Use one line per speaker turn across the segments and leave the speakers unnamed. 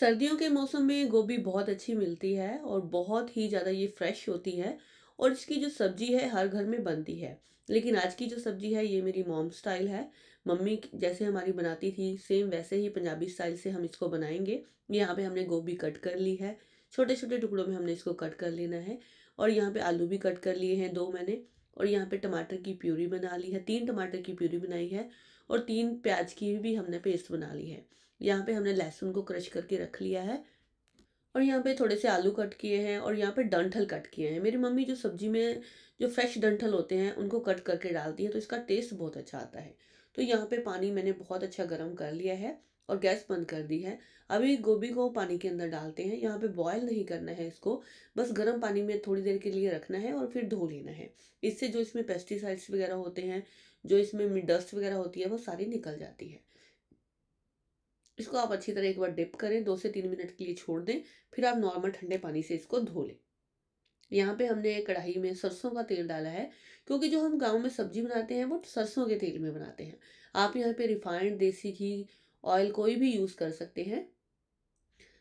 सर्दियों के मौसम में गोभी बहुत अच्छी मिलती है और बहुत ही ज़्यादा ये फ्रेश होती है और इसकी जो सब्ज़ी है हर घर में बनती है लेकिन आज की जो सब्ज़ी है ये मेरी मॉम स्टाइल है मम्मी जैसे हमारी बनाती थी सेम वैसे ही पंजाबी स्टाइल से हम इसको बनाएंगे यहाँ पे हमने गोभी कट कर ली है छोटे छोटे टुकड़ों में हमने इसको कट कर लेना है और यहाँ पे आलू भी कट कर लिए हैं दो मैंने और यहाँ पे टमाटर की प्यूरी बना ली है तीन टमाटर की प्यूरी बनाई है और तीन प्याज की भी हमने पेस्ट बना ली है यहाँ पे हमने लहसुन को क्रश करके रख लिया है और यहाँ पे थोड़े से आलू कट किए हैं और यहाँ पे डंठल कट किए हैं मेरी मम्मी जो सब्जी में जो फ्रेश डंठल होते हैं उनको कट करके डालती हैं तो इसका टेस्ट बहुत अच्छा आता है तो यहाँ पे पानी मैंने बहुत अच्छा गर्म कर लिया है और गैस बंद कर दी है अभी गोभी को पानी के अंदर डालते हैं यहाँ पे बॉयल नहीं करना है इसको बस गर्म पानी में थोड़ी देर के लिए रखना है और फिर धो लेना है इससे जो इसमें पेस्टिसाइड्स वगैरह होते हैं जो इसमें डस्ट वगैरह होती है वो सारी निकल जाती है इसको आप अच्छी तरह एक बार डिप करें दो से तीन मिनट के लिए छोड़ दें फिर आप नॉर्मल ठंडे पानी से इसको धो लें यहाँ पे हमने कढ़ाई में सरसों का तेल डाला है क्योंकि जो हम गांव में सब्जी बनाते हैं वो सरसों के तेल में बनाते हैं आप यहाँ पे रिफाइंड देसी घी ऑयल कोई भी यूज़ कर सकते हैं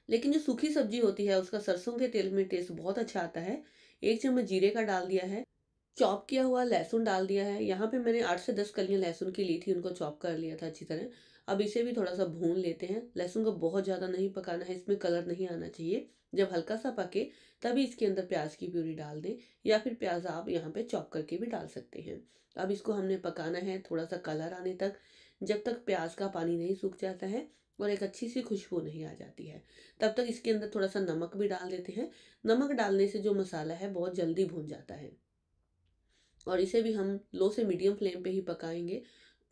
लेकिन जो सूखी सब्जी होती है उसका सरसों के तेल में टेस्ट बहुत अच्छा आता है एक चम्मच जीरे का डाल दिया है चॉप किया हुआ लहसुन डाल दिया है यहाँ पे मैंने आठ से दस कलियाँ लहसुन की ली थी उनको चॉप कर लिया था अच्छी तरह अब इसे भी थोड़ा सा भून लेते हैं लहसुन को बहुत ज़्यादा नहीं पकाना है इसमें कलर नहीं आना चाहिए जब हल्का सा पके तभी इसके अंदर प्याज की प्यूरी डाल दें या फिर प्याज आप यहाँ पे चॉप करके भी डाल सकते हैं अब इसको हमने पकाना है थोड़ा सा कलर आने तक जब तक प्याज का पानी नहीं सूख जाता है और एक अच्छी सी खुशबू नहीं आ जाती है तब तक इसके अंदर थोड़ा सा नमक भी डाल देते हैं नमक डालने से जो मसाला है बहुत जल्दी भून जाता है और इसे भी हम लो से मीडियम फ्लेम पे ही पकाएंगे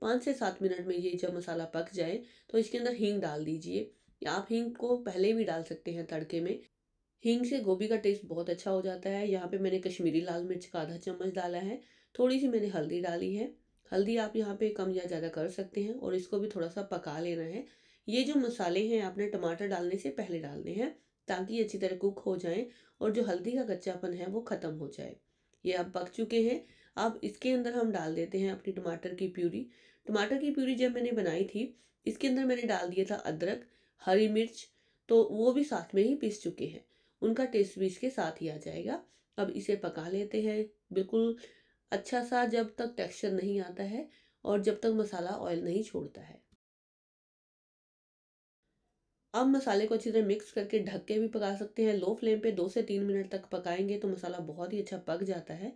पाँच से सात मिनट में ये जब मसाला पक जाए तो इसके अंदर हींग डाल दीजिए आप हींग को पहले भी डाल सकते हैं तड़के में हींग से गोभी का टेस्ट बहुत अच्छा हो जाता है यहाँ पे मैंने कश्मीरी लाल मिर्च का आधा चम्मच डाला है थोड़ी सी मैंने हल्दी डाली है हल्दी आप यहाँ पे कम या ज़्यादा कर सकते हैं और इसको भी थोड़ा सा पका लेना है ये जो मसाले हैं आपने टमाटर डालने से पहले डालने हैं ताकि अच्छी तरह कुक हो जाए और जो हल्दी का कच्चापन है वो ख़त्म हो जाए ये अब पक चुके हैं अब इसके अंदर हम डाल देते हैं अपनी टमाटर की प्यूरी टमाटर की प्यूरी जब मैंने बनाई थी इसके अंदर मैंने डाल दिया था अदरक हरी मिर्च तो वो भी साथ में ही पीस चुके हैं उनका टेस्ट भी इसके साथ ही आ जाएगा अब इसे पका लेते हैं बिल्कुल अच्छा सा जब तक टेक्सचर नहीं आता है और जब तक मसाला ऑयल नहीं छोड़ता है अब मसाले को अच्छी तरह मिक्स करके ढक के भी पका सकते हैं लो फ्लेम पे दो से तीन मिनट तक पकाएंगे तो मसाला बहुत ही अच्छा पक जाता है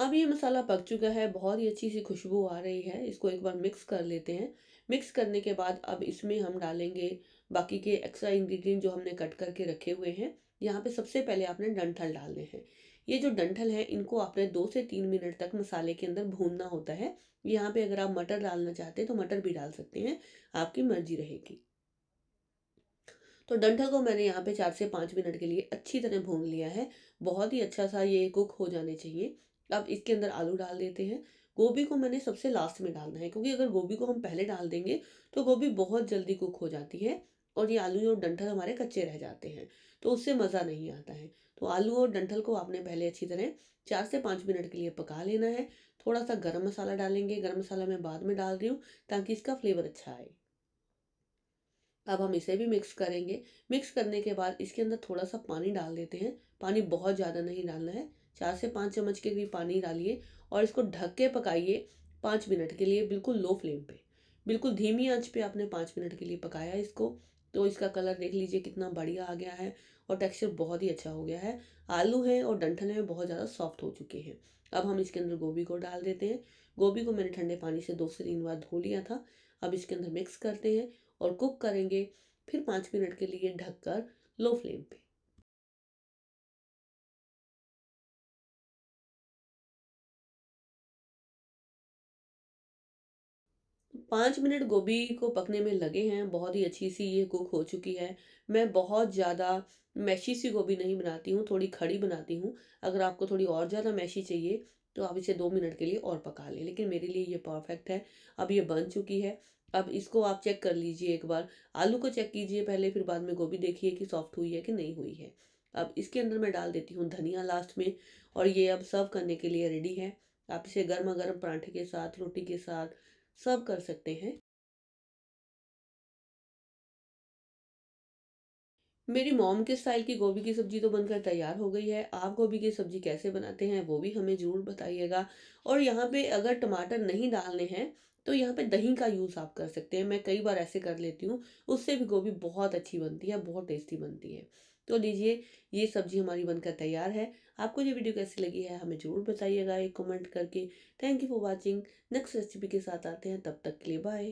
अब ये मसाला पक चुका है बहुत ही अच्छी सी खुशबू आ रही है इसको एक बार मिक्स कर लेते हैं मिक्स करने के बाद अब इसमें हम डालेंगे बाकी के एक्स्ट्रा इंग्रेडिएंट जो हमने कट करके रखे हुए हैं यहाँ पे सबसे पहले आपने डंठल डालने हैं ये जो डंठल है इनको आपने दो से तीन मिनट तक मसाले के अंदर भूनना होता है यहाँ पे अगर आप मटर डालना चाहते हैं तो मटर भी डाल सकते हैं आपकी मर्जी रहेगी तो डंठल को मैंने यहाँ पे चार से पाँच मिनट के लिए अच्छी तरह भून लिया है बहुत ही अच्छा सा ये कुक हो जाने चाहिए अब इसके अंदर आलू डाल देते हैं गोभी को मैंने सबसे लास्ट में डालना है क्योंकि अगर गोभी को हम पहले डाल देंगे तो गोभी बहुत जल्दी कुक हो जाती है और ये आलू और डंठल हमारे कच्चे रह जाते हैं तो उससे मज़ा नहीं आता है तो आलू और डंठल को आपने पहले अच्छी तरह चार से पाँच मिनट के लिए पका लेना है थोड़ा सा गर्म मसाला डालेंगे गर्म मसाला मैं बाद में डाल रही हूँ ताकि इसका फ्लेवर अच्छा आए अब हम इसे भी मिक्स करेंगे मिक्स करने के बाद इसके अंदर थोड़ा सा पानी डाल देते हैं पानी बहुत ज़्यादा नहीं डालना है चार से पाँच चम्मच के करीब पानी डालिए और इसको ढक के पकाइए पाँच मिनट के लिए बिल्कुल लो फ्लेम पे बिल्कुल धीमी आंच पे आपने पाँच मिनट के लिए पकाया इसको तो इसका कलर देख लीजिए कितना बढ़िया आ गया है और टेक्सचर बहुत ही अच्छा हो गया है आलू है और डंठल हैं बहुत ज़्यादा सॉफ्ट हो चुके हैं अब हम इसके अंदर गोभी को डाल देते हैं गोभी को मैंने ठंडे पानी से दो से तीन बार धो लिया था अब इसके अंदर मिक्स करते हैं और कुक करेंगे फिर पाँच मिनट के लिए ढककर लो फ्लेम पर पाँच मिनट गोभी को पकने में लगे हैं बहुत ही अच्छी सी ये कुक हो चुकी है मैं बहुत ज़्यादा मैशी सी गोभी नहीं बनाती हूँ थोड़ी खड़ी बनाती हूँ अगर आपको थोड़ी और ज़्यादा मैशी चाहिए तो आप इसे दो मिनट के लिए और पका लें लेकिन मेरे लिए ये परफेक्ट है अब ये बन चुकी है अब इसको आप चेक कर लीजिए एक बार आलू को चेक कीजिए पहले फिर बाद में गोभी देखिए कि सॉफ्ट हुई है कि नहीं हुई है अब इसके अंदर मैं डाल देती हूँ धनिया लास्ट में और ये अब सर्व करने के लिए रेडी है आप इसे गर्मा गर्म पराठे के साथ रोटी के साथ सर्व कर सकते हैं मेरी मॉम के स्टाइल की गोभी की सब्जी तो बनकर तैयार हो गई है आप गोभी की सब्जी कैसे बनाते हैं वो भी हमें ज़रूर बताइएगा और यहाँ पे अगर टमाटर नहीं डालने हैं तो यहाँ पे दही का यूज़ आप कर सकते हैं मैं कई बार ऐसे कर लेती हूँ उससे भी गोभी बहुत अच्छी बनती है बहुत टेस्टी बनती है तो लीजिए ये सब्जी हमारी बनकर तैयार है आपको ये वीडियो कैसी लगी है हमें ज़रूर बताइएगा एक कमेंट करके thank you for watching next recipe के साथ आते हैं तब तक के लिए बाय